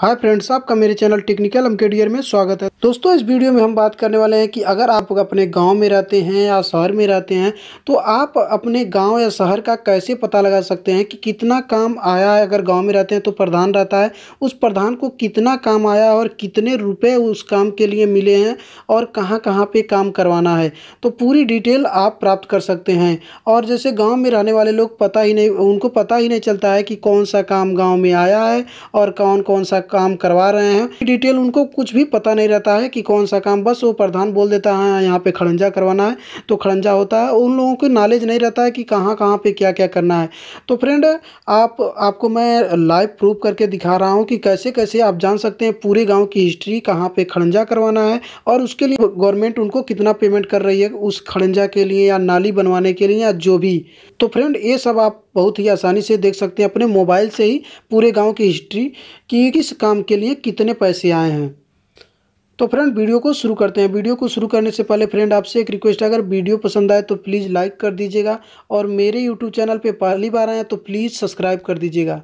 hi friends आपका मेरे channel technical M में स्वागत है दोस्तों इस वीडियो में हम बात करने वाले हैं कि अगर आप अपने गांव में रहते हैं या शहर में रहते हैं तो आप अपने गांव या शहर का कैसे पता लगा सकते हैं कि कितना काम आया है अगर गांव में रहते हैं तो प्रधान रहता है उस प्रधान को कितना काम आया और कितने रुपये उस काम के लिए मिले हैं और कहाँ कहाँ पर काम करवाना है तो पूरी डिटेल आप प्राप्त कर सकते हैं और जैसे गाँव में रहने वाले लोग पता ही नहीं उनको पता ही नहीं चलता है कि कौन सा काम गाँव में आया है और कौन कौन सा काम करवा रहे हैं डिटेल उनको कुछ भी पता नहीं रहता है कि कौन सा काम बस वो प्रधान बोल देता है यहाँ पे खड़ंजा करवाना है तो खड़ंजा होता है उन लोगों को नॉलेज नहीं रहता है कि कहाँ कहाँ पे क्या क्या करना है तो फ्रेंड आप आपको मैं लाइव प्रूव करके दिखा रहा हूँ कि कैसे कैसे आप जान सकते हैं पूरे गाँव की हिस्ट्री कहाँ पर खड़ंजा करवाना है और उसके लिए गवर्नमेंट उनको कितना पेमेंट कर रही है उस खड़ंजा के लिए या नाली बनवाने के लिए या जो भी तो फ्रेंड ये सब आप बहुत ही आसानी से देख सकते हैं अपने मोबाइल से ही पूरे गाँव की हिस्ट्री कि किस काम के लिए कितने पैसे आए हैं तो फ्रेंड वीडियो को शुरू करते हैं वीडियो को शुरू करने से पहले फ्रेंड आपसे एक रिक्वेस्ट है अगर वीडियो पसंद आए तो प्लीज़ लाइक कर दीजिएगा और मेरे यूट्यूब चैनल पर पहली बार आए तो प्लीज़ सब्सक्राइब कर दीजिएगा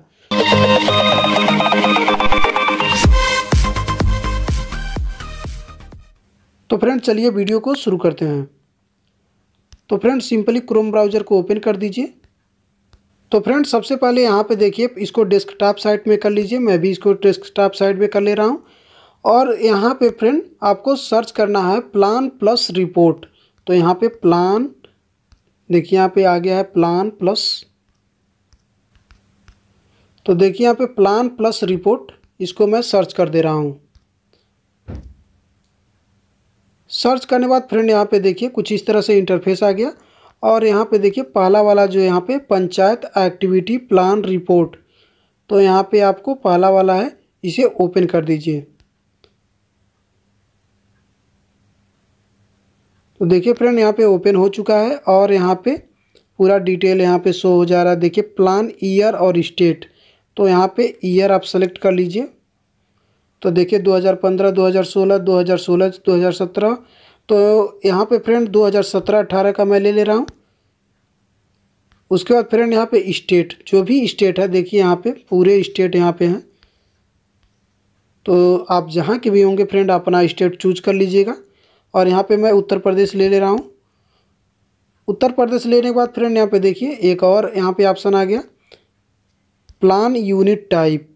तो फ्रेंड चलिए वीडियो को शुरू करते हैं तो फ्रेंड सिंपली क्रोम ब्राउज़र को ओपन कर दीजिए तो फ्रेंड सबसे पहले यहाँ पे देखिए इसको डेस्कटॉप साइट में कर लीजिए मैं भी इसको डेस्कटॉप साइट में कर ले रहा हूँ और यहाँ पे फ्रेंड आपको सर्च करना है प्लान प्लस रिपोर्ट तो यहाँ पे प्लान देखिए यहाँ पे आ गया है प्लान प्लस तो देखिए यहाँ पे प्लान प्लस रिपोर्ट इसको मैं सर्च कर दे रहा हूँ सर्च करने बाद फ्रेंड यहाँ पे देखिए कुछ इस तरह से इंटरफेस आ गया और यहाँ पे देखिए पहला वाला जो यहाँ पे पंचायत एक्टिविटी प्लान रिपोर्ट तो यहाँ पे आपको पहला वाला है इसे ओपन कर दीजिए तो देखिए फ्रेंड यहाँ पे ओपन हो चुका है और यहाँ पे पूरा डिटेल यहाँ पे शो हो जा रहा है देखिए प्लान ईयर और स्टेट तो यहाँ पे ईयर आप सेलेक्ट कर लीजिए तो देखिए 2015, 2016, 2016, 2017 तो यहाँ पे फ्रेंड 2017-18 का मैं ले ले रहा हूँ उसके बाद फ्रेंड यहाँ पे स्टेट जो भी स्टेट है देखिए यहाँ पे पूरे स्टेट यहाँ पे हैं तो आप जहाँ के भी होंगे फ्रेंड अपना स्टेट चूज कर लीजिएगा और यहाँ पे मैं उत्तर प्रदेश ले ले रहा हूँ उत्तर प्रदेश लेने के बाद फ्रेंड यहाँ पे देखिए एक और यहाँ पे ऑप्शन आ गया प्लान यूनिट टाइप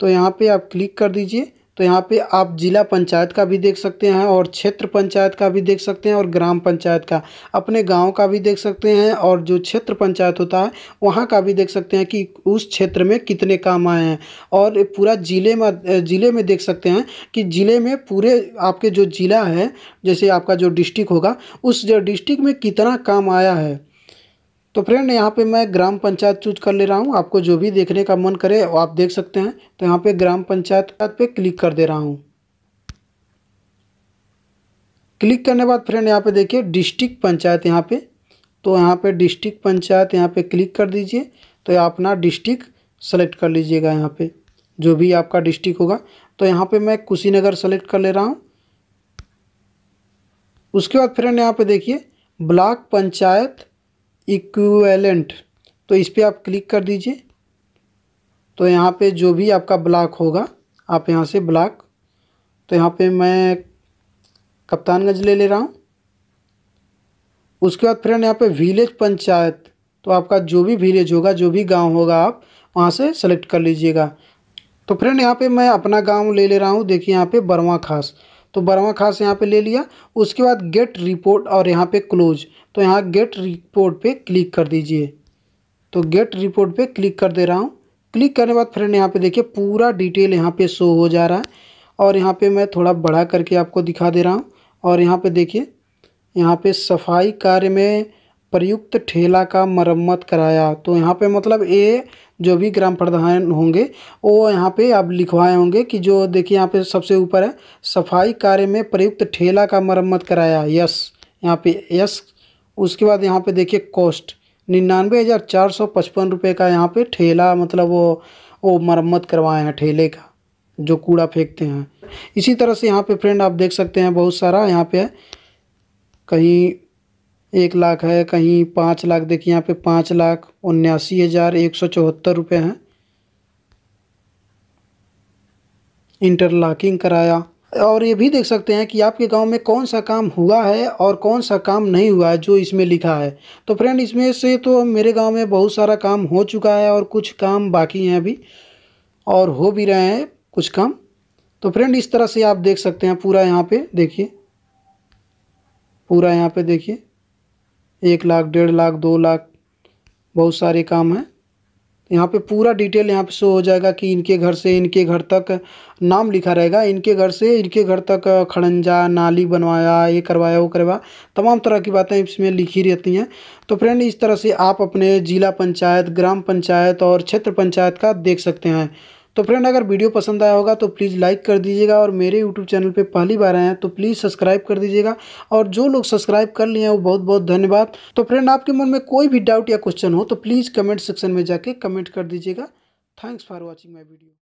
तो यहाँ पे आप क्लिक कर दीजिए तो यहाँ पे आप जिला पंचायत का भी देख सकते हैं और क्षेत्र पंचायत का भी देख सकते हैं और ग्राम पंचायत का अपने गांव का भी देख सकते हैं और जो क्षेत्र पंचायत होता है वहाँ का भी देख सकते हैं कि उस क्षेत्र में कितने काम आए हैं और पूरा ज़िले में ज़िले में देख सकते हैं कि ज़िले में पूरे आपके जो ज़िला है जैसे आपका जो डिस्ट्रिक्ट होगा उस जो डिस्ट्रिक्ट में कितना काम आया है तो फ्रेंड यहाँ पे मैं ग्राम पंचायत चूज कर ले रहा हूँ आपको जो भी देखने का मन करे वो आप देख सकते हैं तो यहाँ पे ग्राम पंचायत पे क्लिक कर दे रहा हूँ क्लिक करने बाद फ्रेंड यहाँ पे देखिए डिस्ट्रिक्ट पंचायत यहाँ पे तो यहाँ पे डिस्ट्रिक्ट पंचायत यहाँ पे क्लिक कर दीजिए तो अपना डिस्ट्रिक्ट सेलेक्ट कर लीजिएगा यहाँ पे जो भी आपका डिस्ट्रिक्ट होगा तो यहाँ पे मैं कुशीनगर सेलेक्ट कर ले रहा हूँ उसके बाद फ्रेंड यहाँ पे देखिए ब्लॉक पंचायत इक्वेलेंट तो इस पर आप क्लिक कर दीजिए तो यहाँ पे जो भी आपका ब्लॉक होगा आप यहाँ से ब्लॉक तो यहाँ पे मैं कप्तानगंज ले ले रहा हूँ उसके बाद फ्रेंड यहाँ पे विलेज पंचायत तो आपका जो भी विलेज होगा जो भी गांव होगा आप वहाँ से सेलेक्ट कर लीजिएगा तो फ्रेंड यहाँ पे मैं अपना गांव ले ले रहा हूँ देखिए यहाँ पे बरवा खास तो बारहवा खास यहाँ पे ले लिया उसके बाद गेट रिपोर्ट और यहाँ पे क्लोज तो यहाँ गेट रिपोर्ट पे क्लिक कर दीजिए तो गेट रिपोर्ट पे क्लिक कर दे रहा हूँ क्लिक करने के बाद फ्रेंड यहाँ पे देखिए पूरा डिटेल यहाँ पे शो हो जा रहा है और यहाँ पे मैं थोड़ा बढ़ा करके आपको दिखा दे रहा हूँ और यहाँ पर देखिए यहाँ पर सफाई कार्य में प्रयुक्त ठेला का मरम्मत कराया तो यहाँ पर मतलब ये जो भी ग्राम प्रधान होंगे वो यहाँ पे आप लिखवाए होंगे कि जो देखिए यहाँ पे सबसे ऊपर है सफाई कार्य में प्रयुक्त ठेला का मरम्मत कराया यस यहाँ पे यस उसके बाद यहाँ पे देखिए कॉस्ट निन्यानवे हज़ार चार सौ पचपन रुपये का यहाँ पे ठेला मतलब वो वो मरम्मत करवाए हैं ठेले का जो कूड़ा फेंकते हैं इसी तरह से यहाँ पर फ्रेंड आप देख सकते हैं बहुत सारा यहाँ पर कहीं एक लाख है कहीं पाँच लाख देखिए यहाँ पे पाँच लाख उन्यासी हज़ार एक सौ चौहत्तर रुपये हैं इंटरलॉकिंग कराया और ये भी देख सकते हैं कि आपके गांव में कौन सा काम हुआ है और कौन सा काम नहीं हुआ है जो इसमें लिखा है तो फ्रेंड इसमें से तो मेरे गांव में बहुत सारा काम हो चुका है और कुछ काम बाकी हैं अभी और हो भी रहे हैं कुछ काम तो फ्रेंड इस तरह से आप देख सकते हैं पूरा यहाँ पे देखिए पूरा यहाँ पे देखिए एक लाख डेढ़ लाख दो लाख बहुत सारे काम हैं यहाँ पे पूरा डिटेल यहाँ पे शो हो जाएगा कि इनके घर से इनके घर तक नाम लिखा रहेगा इनके घर से इनके घर तक खड़ंजा नाली बनवाया ये करवाया वो करवाया तमाम तरह की बातें इसमें लिखी रहती हैं तो फ्रेंड इस तरह से आप अपने ज़िला पंचायत ग्राम पंचायत और क्षेत्र पंचायत का देख सकते हैं तो फ्रेंड अगर वीडियो पसंद आया होगा तो प्लीज़ लाइक कर दीजिएगा और मेरे यूट्यूब चैनल पे पहली बार आए हैं तो प्लीज़ सब्सक्राइब कर दीजिएगा और जो लोग सब्सक्राइब कर लिए हैं वो बहुत बहुत धन्यवाद तो फ्रेंड आपके मन में कोई भी डाउट या क्वेश्चन हो तो प्लीज़ कमेंट सेक्शन में जाके कमेंट कर दीजिएगा thanks for watching my video